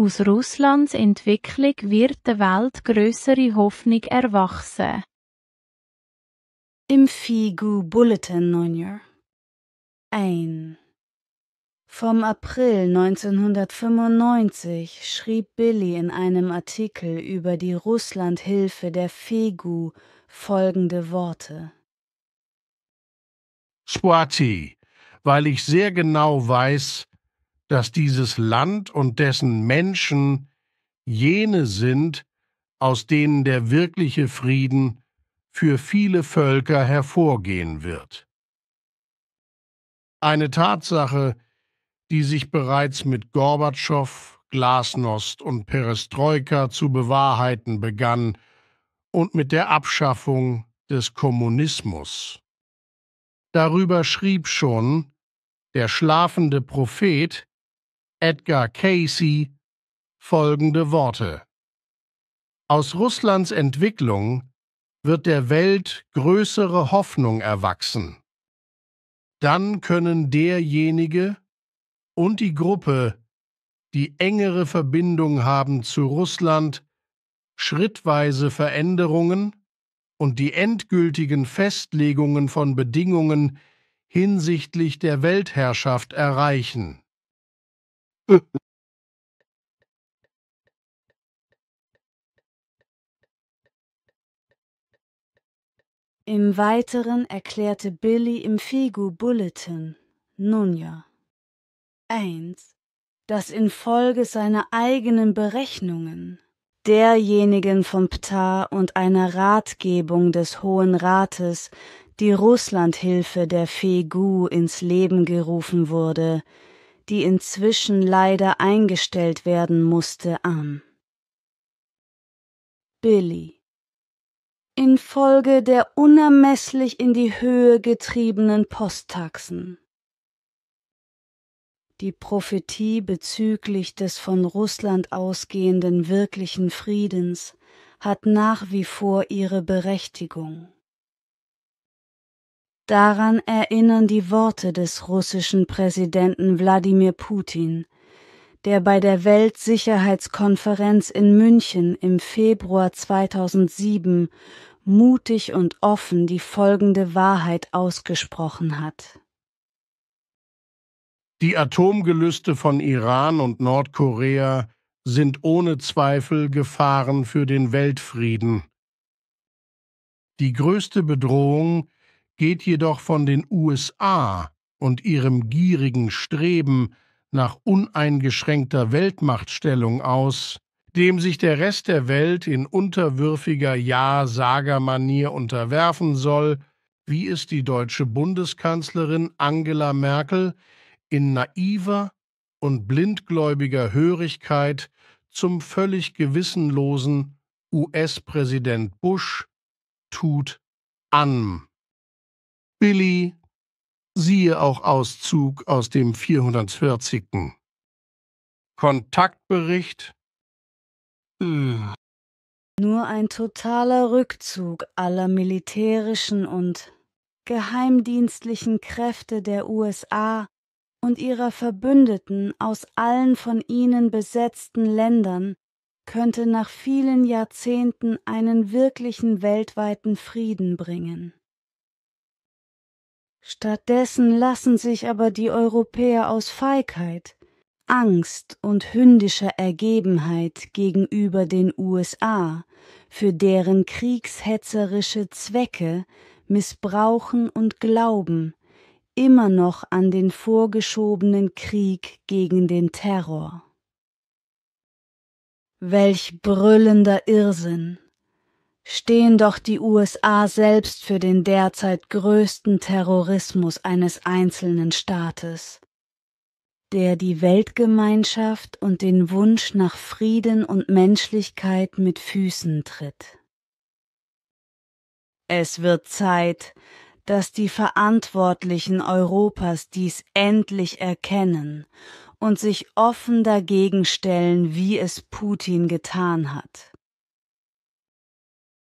Aus Russlands Entwicklung wird der Welt größere Hoffnung erwachsen. Im FIGU Bulletin Junior 1 Vom April 1995 schrieb Billy in einem Artikel über die Russlandhilfe der FIGU folgende Worte. Swati, weil ich sehr genau weiß, dass dieses Land und dessen Menschen jene sind, aus denen der wirkliche Frieden für viele Völker hervorgehen wird. Eine Tatsache, die sich bereits mit Gorbatschow, Glasnost und Perestroika zu bewahrheiten begann und mit der Abschaffung des Kommunismus. Darüber schrieb schon der schlafende Prophet Edgar Casey folgende Worte. Aus Russlands Entwicklung wird der Welt größere Hoffnung erwachsen. Dann können derjenige und die Gruppe, die engere Verbindung haben zu Russland, schrittweise Veränderungen und die endgültigen Festlegungen von Bedingungen hinsichtlich der Weltherrschaft erreichen. Im Weiteren erklärte Billy im Figu Bulletin, nun ja, eins, dass infolge seiner eigenen Berechnungen derjenigen vom Ptar und einer Ratgebung des Hohen Rates die Russlandhilfe der Figu ins Leben gerufen wurde, die inzwischen leider eingestellt werden musste, an. Billy. Infolge der unermesslich in die Höhe getriebenen Posttaxen. Die Prophetie bezüglich des von Russland ausgehenden wirklichen Friedens hat nach wie vor ihre Berechtigung. Daran erinnern die Worte des russischen Präsidenten Wladimir Putin, der bei der Weltsicherheitskonferenz in München im Februar 2007 mutig und offen die folgende Wahrheit ausgesprochen hat. Die Atomgelüste von Iran und Nordkorea sind ohne Zweifel Gefahren für den Weltfrieden. Die größte Bedrohung, geht jedoch von den USA und ihrem gierigen Streben nach uneingeschränkter Weltmachtstellung aus, dem sich der Rest der Welt in unterwürfiger Ja-Sager-Manier unterwerfen soll, wie es die deutsche Bundeskanzlerin Angela Merkel in naiver und blindgläubiger Hörigkeit zum völlig gewissenlosen US-Präsident Bush tut an. Billy, siehe auch Auszug aus dem 440. Kontaktbericht. Äh. Nur ein totaler Rückzug aller militärischen und geheimdienstlichen Kräfte der USA und ihrer Verbündeten aus allen von ihnen besetzten Ländern könnte nach vielen Jahrzehnten einen wirklichen weltweiten Frieden bringen. Stattdessen lassen sich aber die Europäer aus Feigheit, Angst und hündischer Ergebenheit gegenüber den USA für deren kriegshetzerische Zwecke missbrauchen und glauben, immer noch an den vorgeschobenen Krieg gegen den Terror. Welch brüllender Irrsinn, stehen doch die USA selbst für den derzeit größten Terrorismus eines einzelnen Staates, der die Weltgemeinschaft und den Wunsch nach Frieden und Menschlichkeit mit Füßen tritt. Es wird Zeit, dass die Verantwortlichen Europas dies endlich erkennen und sich offen dagegen stellen, wie es Putin getan hat.